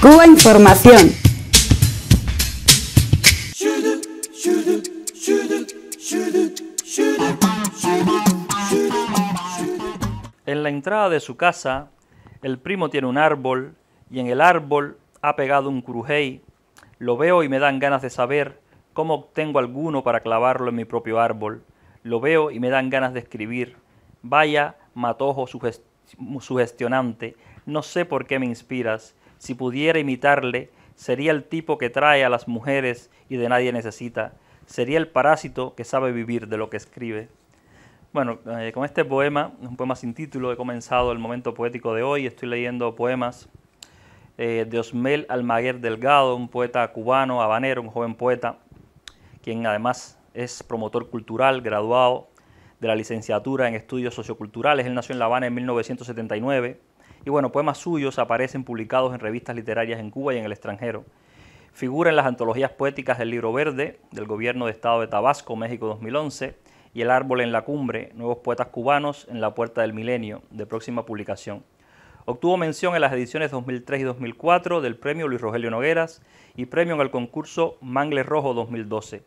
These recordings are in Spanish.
Cuba Información. En la entrada de su casa, el primo tiene un árbol y en el árbol ha pegado un crujey. Lo veo y me dan ganas de saber cómo obtengo alguno para clavarlo en mi propio árbol. Lo veo y me dan ganas de escribir. Vaya matojo sugestionante, no sé por qué me inspiras si pudiera imitarle, sería el tipo que trae a las mujeres y de nadie necesita. Sería el parásito que sabe vivir de lo que escribe. Bueno, eh, con este poema, un poema sin título, he comenzado el momento poético de hoy. Estoy leyendo poemas eh, de Osmel Almaguer Delgado, un poeta cubano, habanero, un joven poeta, quien además es promotor cultural, graduado de la licenciatura en estudios socioculturales. Él nació en La Habana en 1979 y bueno, poemas suyos aparecen publicados en revistas literarias en Cuba y en el extranjero. Figura en las antologías poéticas del Libro Verde, del Gobierno de Estado de Tabasco, México 2011, y El Árbol en la Cumbre, Nuevos Poetas Cubanos en la Puerta del Milenio, de próxima publicación. Obtuvo mención en las ediciones 2003 y 2004 del Premio Luis Rogelio Nogueras y premio en el concurso Mangle Rojo 2012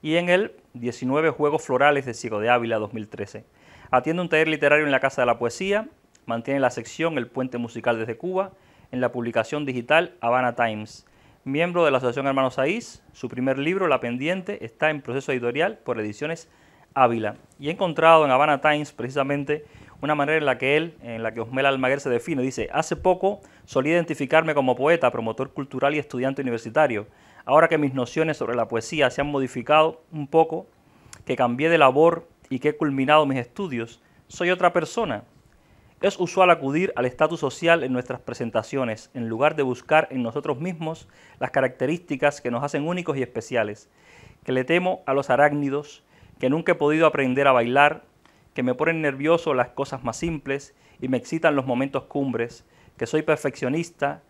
y en el 19 Juegos Florales de Ciego de Ávila 2013. Atiende un taller literario en la Casa de la Poesía Mantiene la sección El Puente Musical desde Cuba en la publicación digital Habana Times. Miembro de la Asociación Hermanos Saís, su primer libro, La Pendiente, está en proceso editorial por ediciones Ávila. Y he encontrado en Habana Times precisamente una manera en la que él, en la que Osmel Almaguer se define. Dice, hace poco solía identificarme como poeta, promotor cultural y estudiante universitario. Ahora que mis nociones sobre la poesía se han modificado un poco, que cambié de labor y que he culminado mis estudios, soy otra persona. Es usual acudir al estatus social en nuestras presentaciones, en lugar de buscar en nosotros mismos las características que nos hacen únicos y especiales, que le temo a los arácnidos, que nunca he podido aprender a bailar, que me ponen nervioso las cosas más simples y me excitan los momentos cumbres, que soy perfeccionista,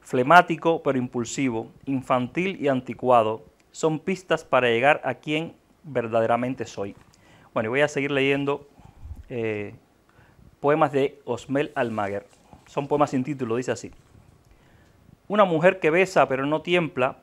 flemático pero impulsivo, infantil y anticuado. Son pistas para llegar a quien verdaderamente soy. Bueno, voy a seguir leyendo eh, poemas de Osmel Almaguer. Son poemas sin título, dice así. Una mujer que besa pero no tiembla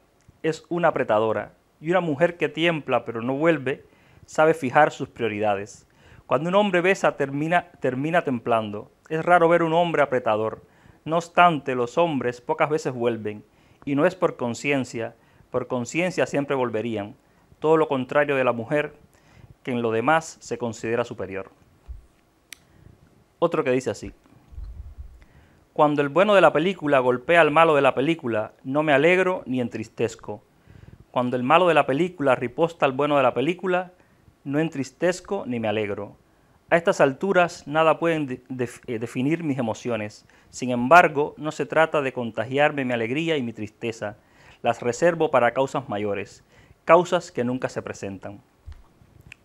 es una apretadora, y una mujer que tiembla pero no vuelve sabe fijar sus prioridades. Cuando un hombre besa termina, termina templando. Es raro ver un hombre apretador. No obstante, los hombres pocas veces vuelven, y no es por conciencia, por conciencia siempre volverían, todo lo contrario de la mujer, que en lo demás se considera superior. Otro que dice así. Cuando el bueno de la película golpea al malo de la película, no me alegro ni entristezco. Cuando el malo de la película riposta al bueno de la película, no entristezco ni me alegro. A estas alturas nada pueden eh, definir mis emociones. Sin embargo, no se trata de contagiarme mi alegría y mi tristeza. Las reservo para causas mayores, causas que nunca se presentan.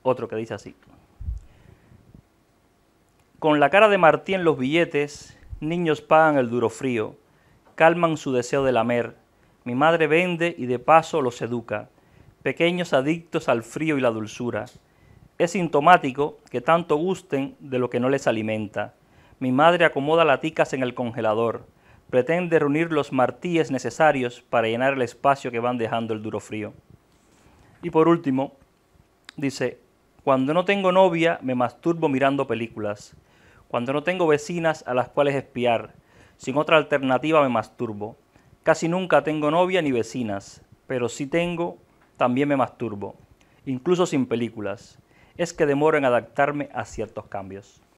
Otro que dice así. Con la cara de Martí en los billetes, niños pagan el duro frío, calman su deseo de lamer. Mi madre vende y de paso los educa, pequeños adictos al frío y la dulzura. Es sintomático que tanto gusten de lo que no les alimenta. Mi madre acomoda laticas en el congelador, pretende reunir los martíes necesarios para llenar el espacio que van dejando el duro frío. Y por último, dice, cuando no tengo novia me masturbo mirando películas. Cuando no tengo vecinas a las cuales espiar, sin otra alternativa me masturbo. Casi nunca tengo novia ni vecinas, pero si tengo, también me masturbo, incluso sin películas. Es que demoro en adaptarme a ciertos cambios.